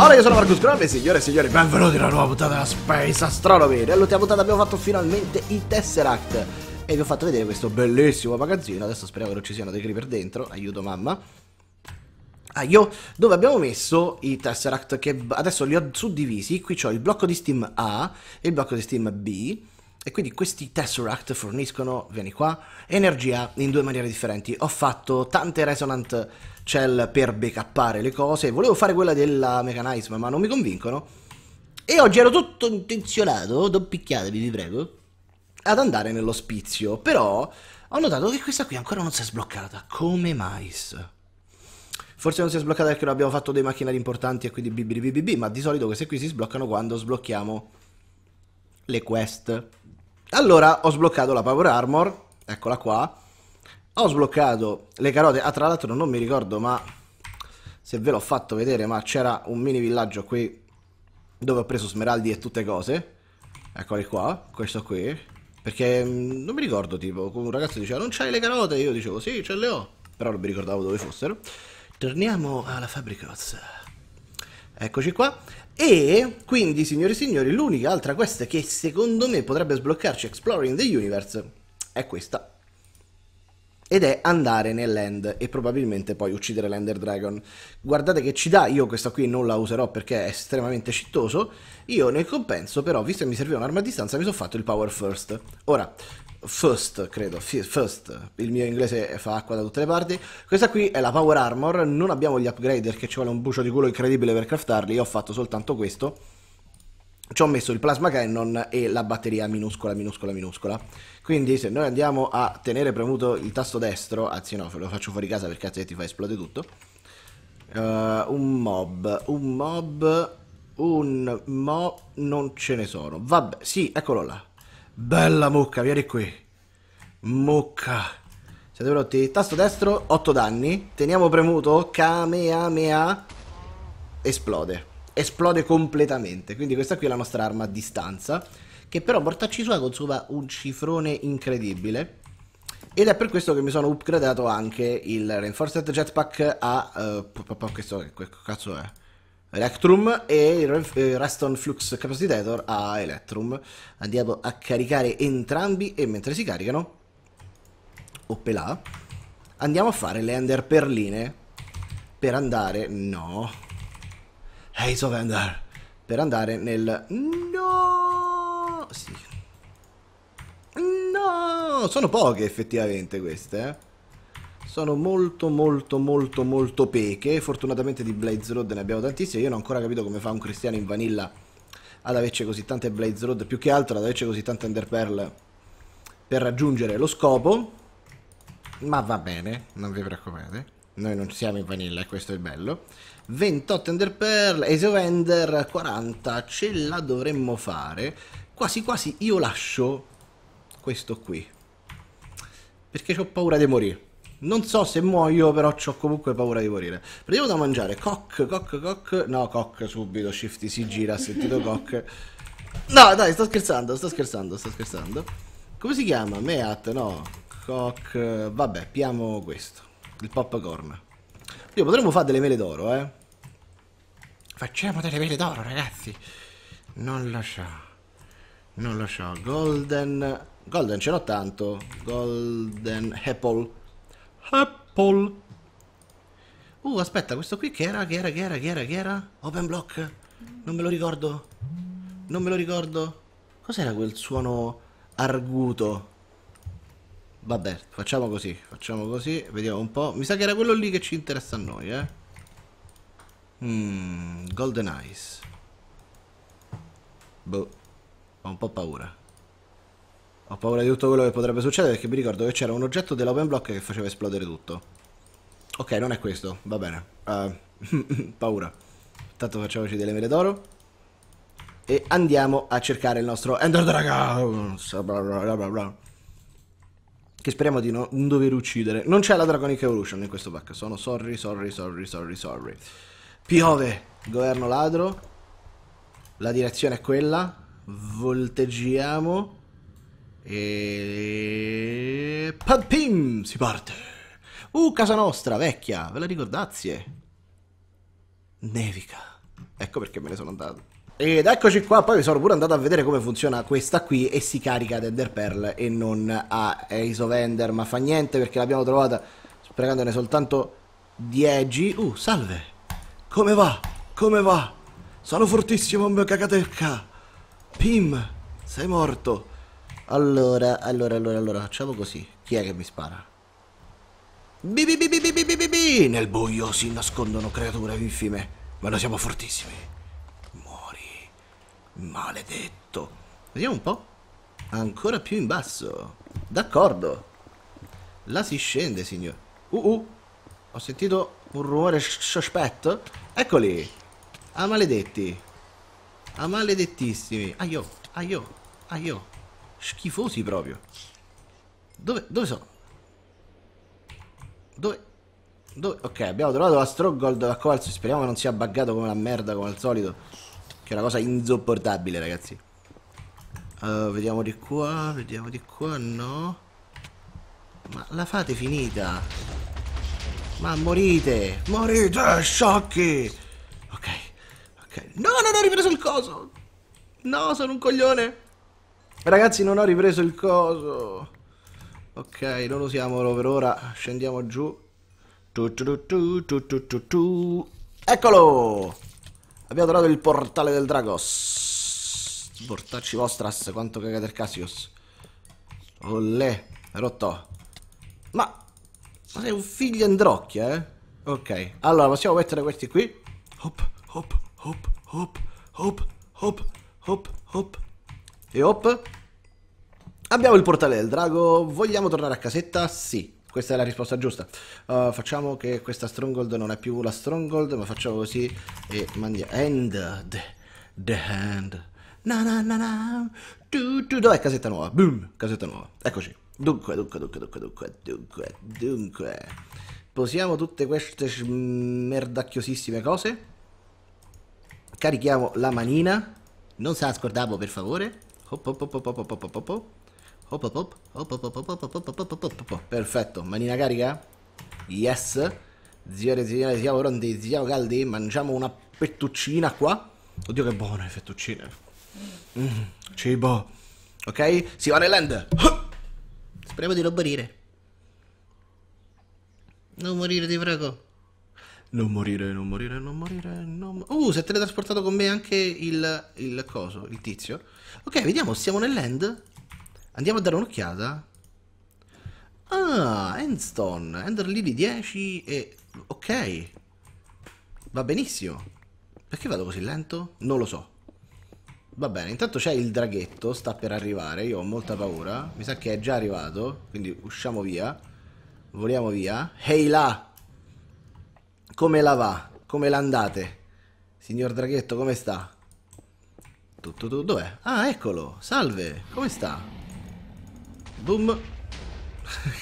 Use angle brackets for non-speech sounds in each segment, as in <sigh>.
Allora io sono Marcus Grove, signore e signori, benvenuti alla nuova puntata della Space Astronomy. Nell'ultima puntata abbiamo fatto finalmente i Tesseract e vi ho fatto vedere questo bellissimo magazzino. Adesso speriamo che non ci siano dei creeper dentro, aiuto mamma. Ah, io dove abbiamo messo i Tesseract che adesso li ho suddivisi. Qui ho il blocco di Steam A e il blocco di Steam B. E quindi questi Tesseract forniscono, vieni qua, energia in due maniere differenti. Ho fatto tante Resonant Shell per backuppare le cose. Volevo fare quella della Mechanism, ma non mi convincono. E oggi ero tutto intenzionato, non picchiatevi, vi prego, ad andare nell'ospizio. Però ho notato che questa qui ancora non si è sbloccata. Come mai? Forse non si è sbloccata perché non abbiamo fatto dei macchinari importanti e quindi bibibibibi, ma di solito queste qui si sbloccano quando sblocchiamo le quest. Allora, ho sbloccato la Power Armor, eccola qua. Ho sbloccato le carote. Ah, tra l'altro non mi ricordo, ma se ve l'ho fatto vedere, ma c'era un mini villaggio qui dove ho preso smeraldi e tutte cose. Eccoli qua, questo qui. Perché mm, non mi ricordo, tipo, un ragazzo diceva non c'hai le carote, io dicevo sì, ce le ho. Però non mi ricordavo dove fossero. Torniamo alla fabbricozza. Eccoci qua. E quindi, signori e signori, l'unica altra quest che secondo me potrebbe sbloccarci Exploring the Universe è questa ed è andare nell'end e probabilmente poi uccidere l'Ender Dragon. Guardate che ci dà, io questa qui non la userò perché è estremamente cittoso, io nel compenso però, visto che mi serviva un'arma a distanza, mi sono fatto il Power First. Ora, First, credo, First, il mio inglese fa acqua da tutte le parti. Questa qui è la Power Armor, non abbiamo gli upgrader che ci vuole un bucio di culo incredibile per craftarli, io ho fatto soltanto questo ci ho messo il plasma cannon e la batteria minuscola, minuscola, minuscola. Quindi se noi andiamo a tenere premuto il tasto destro, anzi no, lo faccio fuori casa perché cazzo ti fa esplode tutto. Uh, un mob, un mob, un mob, non ce ne sono. Vabbè, sì, eccolo là. Bella mucca, vieni qui. Mucca. Siete pronti? Tasto destro, 8 danni. Teniamo premuto, Kamehameha, esplode esplode completamente. Quindi questa qui è la nostra arma a distanza, che però mortacci sua consuma un cifrone incredibile. Ed è per questo che mi sono upgradato anche il Reinforced Jetpack a... Uh, questo che cazzo è? Electrum e il eh, Reston Flux Capacitator a Electrum. Andiamo a caricare entrambi e mentre si caricano, oppelà, andiamo a fare le Ender Perline per andare... no... Hey Sovender! Per andare nel... No! Sì. No! Sono poche effettivamente queste, eh. Sono molto molto molto molto peche. Fortunatamente di Blaze Road ne abbiamo tantissime. Io non ho ancora capito come fa un cristiano in vanilla ad averci così tante Blaze Road. Più che altro ad averci così tante Ender Pearl per raggiungere lo scopo. Ma va bene, non vi preoccupate. Noi non siamo in vanilla, questo è il bello. 28 Ender Pearl, Ezio 40, ce la dovremmo fare. Quasi quasi io lascio questo qui. Perché ho paura di morire. Non so se muoio, però ho comunque paura di morire. Prendiamo da mangiare. Cock, cock, cock. No, cock subito. shift si gira, ha sentito cock. No, dai, sto scherzando, sto scherzando, sto scherzando. Come si chiama? Meat, no. Cock. Vabbè, piamo questo. Il popcorn. Io potremmo fare delle mele d'oro, eh. Facciamo delle mele d'oro, ragazzi. Non lo so. Non lo so. Golden... Golden ce l'ho tanto. Golden Apple. Apple. Uh, aspetta, questo qui che era? Che era? Che era? Che era? Che era? Open block. Non me lo ricordo. Non me lo ricordo. Cos'era quel suono arguto? Vabbè, facciamo così, facciamo così, vediamo un po'. Mi sa che era quello lì che ci interessa a noi, eh. Mmm, golden Eyes. Boh, ho un po' paura. Ho paura di tutto quello che potrebbe succedere perché mi ricordo che c'era un oggetto dell'open block che faceva esplodere tutto. Ok, non è questo, va bene. Uh, <laughs> paura. Intanto facciamoci delle mele d'oro. E andiamo a cercare il nostro Ender Dragon. Bla bla bla bla. Che speriamo di no, non dover uccidere. Non c'è la Dragonic Evolution in questo pack. Sono sorry, sorry, sorry, sorry, sorry. Piove, governo ladro. La direzione è quella. Volteggiamo. E... Padpim! Si parte! Uh, casa nostra, vecchia! Ve la ricordazie? Nevica. Ecco perché me ne sono andato. Ed eccoci qua, poi mi sono pure andato a vedere come funziona questa qui e si carica ad Ender Pearl e non a Ace of Ender, ma fa niente perché l'abbiamo trovata sprecandone soltanto 10. Uh, salve! Come va? Come va? Sono fortissimo, mio cacatecca! Pim, sei morto! Allora, allora, allora, allora, facciamo così. Chi è che mi spara? Bi Nel buio si nascondono creature infime, ma noi siamo fortissimi. Maledetto. Vediamo un po'. Ancora più in basso. D'accordo. Là si scende, signor. Uh, uh. Ho sentito un rumore sospetto. Eccoli. A maledetti. A maledettissimi. Aio, aio, aio. Schifosi proprio. Dove, dove sono? Dove? Dove? Ok, abbiamo trovato la Stroggold a Coalzo. Speriamo che non sia buggato come la merda, come al solito è una cosa insopportabile, ragazzi. Uh, vediamo di qua, vediamo di qua, no. Ma la fate finita. Ma morite, morite, sciocchi. Ok, ok. No, non ho ripreso il coso. No, sono un coglione. Ragazzi, non ho ripreso il coso. Ok, non usiamolo per ora. Scendiamo giù. Tu, tu, tu, tu, tu, tu, tu. Eccolo! Abbiamo trovato il portale del Dragos. Portarci vostras, quanto cagate il Cassius. Casios. Oh, è rotto. Ma, ma sei un figlio androcchia, eh? Ok, allora possiamo mettere questi qui. Hop, hop, hop, hop, hop, hop, hop, hop. E hop. Abbiamo il portale del drago. Vogliamo tornare a casetta? Sì. Questa è la risposta giusta. Uh, facciamo che questa stronghold non è più la stronghold, ma facciamo così e mandiamo... End the, the hand. Na na na na. Tu, tu. Dov'è casetta nuova? Boom, casetta nuova. Eccoci. Dunque, dunque, dunque, dunque, dunque, dunque, dunque. Posiamo tutte queste merdacchiosissime cose. Carichiamo la manina. Non se la scordiamo, per favore. Hop, hop, hop, hop, hop, hop, hop, hop. Op, op, op, op, op, op, op, op, op, op, op, op, Perfetto, manina carica? Yes. Zio e signori, siamo pronti, siamo caldi, mangiamo una fettuccina qua. Oddio che buone fettuccine. Mm, cibo. Ok? Si va nel land. Speriamo di non morire. Non morire, ti prego. Non morire, non morire, non morire, non... Uh, si è teletrasportato con me anche il, il coso, il tizio. Ok, vediamo, siamo nel land. Andiamo a dare un'occhiata? Ah, Endstone, Ender Lily 10 e... ok. Va benissimo. Perché vado così lento? Non lo so. Va bene, intanto c'è il draghetto, sta per arrivare, io ho molta paura. Mi sa che è già arrivato, quindi usciamo via. Voliamo via. Ehi là! Come la va? Come l'andate? Signor draghetto, come sta? Tutto, tu, dov'è? Ah, eccolo! Salve! Come sta? Boom. <laughs>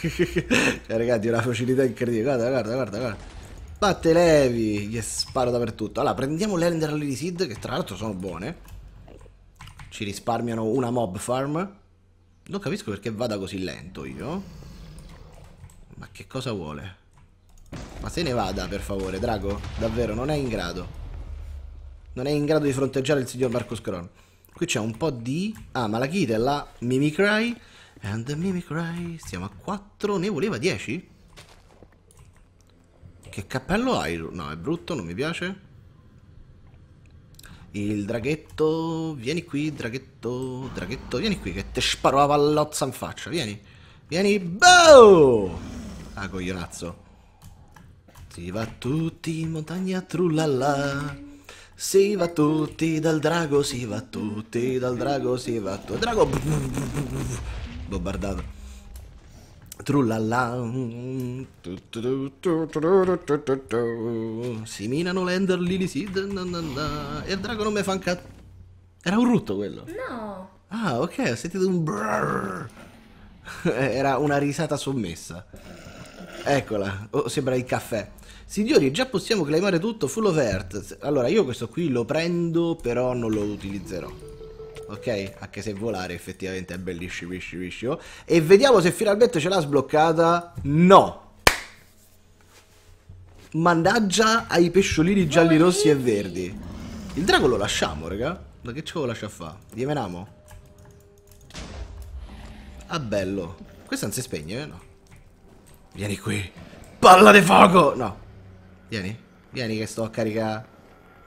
cioè, ragazzi, una facilità incredibile. Guarda, guarda, guarda, guarda. Batte levi. Gli sparo dappertutto. Allora, prendiamo l'Ender Lily Seed, che tra l'altro sono buone. Ci risparmiano una mob farm. Non capisco perché vada così lento io. Ma che cosa vuole? Ma se ne vada, per favore, Drago. Davvero, non è in grado. Non è in grado di fronteggiare il signor Marcus Cron. Qui c'è un po' di... Ah, Malachite, la Mimicry And the Mimic Ray. Siamo a 4. Ne voleva 10? Che cappello hai? No, è brutto, non mi piace. Il draghetto. Vieni qui, draghetto. Draghetto, vieni qui che te sparo la pallozza in faccia. Vieni. Vieni. Boh! Ah, coglionazzo. Si va tutti in montagna trullala, Si va tutti dal drago, si va tutti dal drago, si va tutti. Drago! bombardato. Trullala. Si minano l'ender lili si. E il drago non mi fa un cazzo. Era un rutto quello? No. Ah, ok, ho sentito un brrr. <laughs> Era una risata sommessa. Eccola, oh, sembra il caffè. Signori, già possiamo claimare tutto full of earth. Allora, io questo qui lo prendo, però non lo utilizzerò ok? Anche se volare effettivamente è bellissimo, bellissimo. E vediamo se finalmente ce l'ha sbloccata. No! Mannaggia ai pesciolini gialli, rossi e verdi. Il drago lo lasciamo, raga. Ma che ce lo lascia fa? Gli menamo? Ah, bello. Questo non si spegne, eh? No. Vieni qui. Palla di fuoco! No. Vieni. Vieni che sto a caricare...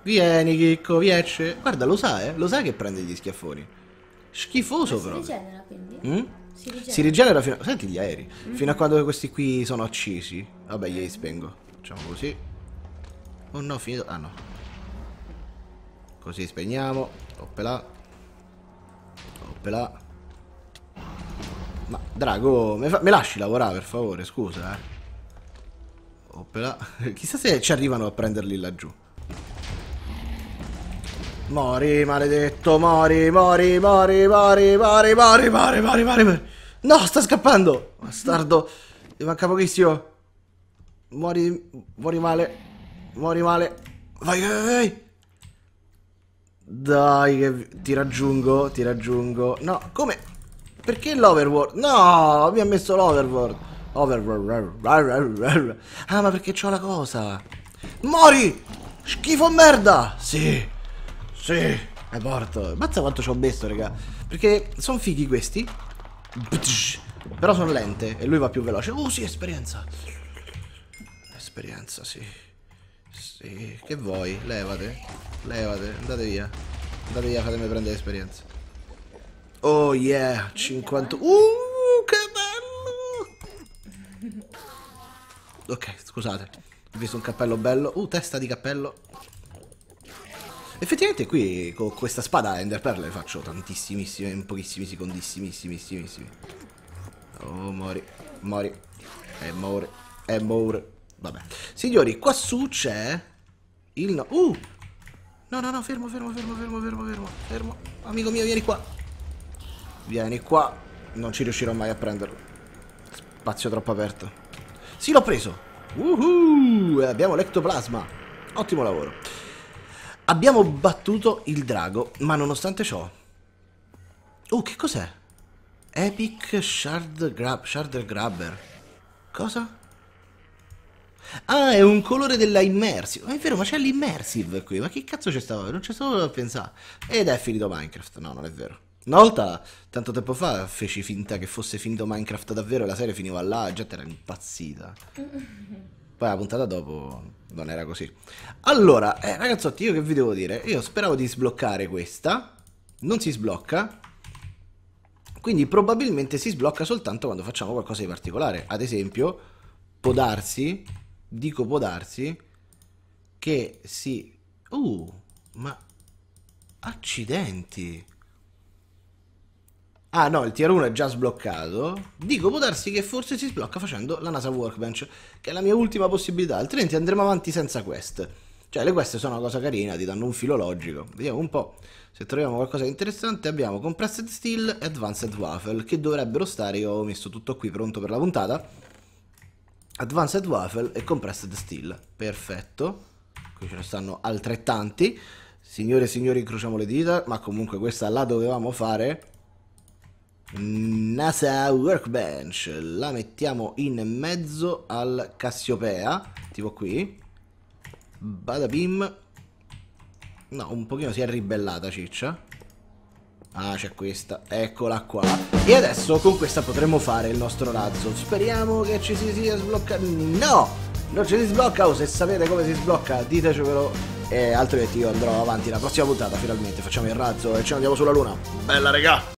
Vieni, Chicco, vieni. Guarda, lo sa, eh? Lo sa che prende gli schiaffoni. Schifoso, Ma però. Si rigenera, quindi? Mm? Si rigenera. Si rigenera fino a... Senti gli aerei. Mm -hmm. Fino a quando questi qui sono accesi. Vabbè, gli spengo. Facciamo così. Oh no, finito. Ah no. Così spegniamo. Oppela. Oppela. Ma, Drago, me, me lasci lavorare, per favore, scusa, eh. Oppela. <laughs> Chissà se ci arrivano a prenderli laggiù. Mori, maledetto, mori, mori, mori, mori, mori, mori, mori, mori, mori, mori. No, sta scappando. Bastardo. Mi manca pochissimo. Muori, muori male. Muori male. Vai, vai, vai. Dai, che ti raggiungo, ti raggiungo. No, come? Perché l'overworld? No, mi ha messo l'overworld. Overworld. Ah, ma perché c'ho la cosa? Mori! Schifo merda! Sì. Sì, è morto. Mazza quanto ci ho messo, raga. Perché sono fighi questi. Però sono lente e lui va più veloce. Oh, sì, esperienza. Esperienza, sì. Sì, che vuoi? Levate. Levate, andate via. Andate via, fatemi prendere esperienza. Oh yeah, 50. Uh, che bello! Ok, scusate. Ho visto un cappello bello. Uh, testa di cappello. Effettivamente qui con questa spada Ender Pearl le faccio tantissimi, in pochissimi secondissimissimissimi. Oh, mori, mori, e more, e more. Vabbè. Signori, quassù c'è il... No uh! No, no, no, fermo, fermo, fermo, fermo, fermo, fermo, fermo. Amico mio, vieni qua. Vieni qua. Non ci riuscirò mai a prenderlo. Spazio troppo aperto. Sì, l'ho preso. Uhuh! Abbiamo l'ectoplasma. Ottimo lavoro. Abbiamo battuto il drago, ma nonostante ciò... Oh, che cos'è? Epic Shard Grab... Sharder Grabber. Cosa? Ah, è un colore della immersive. Ma è vero, ma c'è l'immersive qui. Ma che cazzo c'è stato? Non c'è stato da pensare. Ed è finito Minecraft. No, non è vero. Una volta, tanto tempo fa, feci finta che fosse finito Minecraft davvero e la serie finiva là Già, era impazzita. <laughs> Poi la puntata dopo non era così. Allora, eh, ragazzotti, io che vi devo dire? Io speravo di sbloccare questa, non si sblocca, quindi probabilmente si sblocca soltanto quando facciamo qualcosa di particolare. Ad esempio, può darsi, dico può darsi, che si... Uh, ma... Accidenti! Ah no, il tier 1 è già sbloccato. Dico, può darsi che forse si sblocca facendo la NASA Workbench, che è la mia ultima possibilità, altrimenti andremo avanti senza quest. Cioè, le quest sono una cosa carina, ti danno un filo logico. Vediamo un po' se troviamo qualcosa di interessante. Abbiamo Compressed Steel e Advanced Waffle, che dovrebbero stare, io ho messo tutto qui pronto per la puntata. Advanced Waffle e Compressed Steel. Perfetto. Qui ce ne stanno altrettanti. Signore e signori, incrociamo le dita, ma comunque questa la dovevamo fare NASA Workbench la mettiamo in mezzo al Cassiopea tipo qui bada bim no un pochino si è ribellata ciccia ah c'è questa eccola qua e adesso con questa potremo fare il nostro razzo speriamo che ci si sia sbloccato no non ci si sblocca o oh, se sapete come si sblocca ditecelo e altrimenti io andrò avanti la prossima puntata finalmente facciamo il razzo e ci andiamo sulla luna bella regà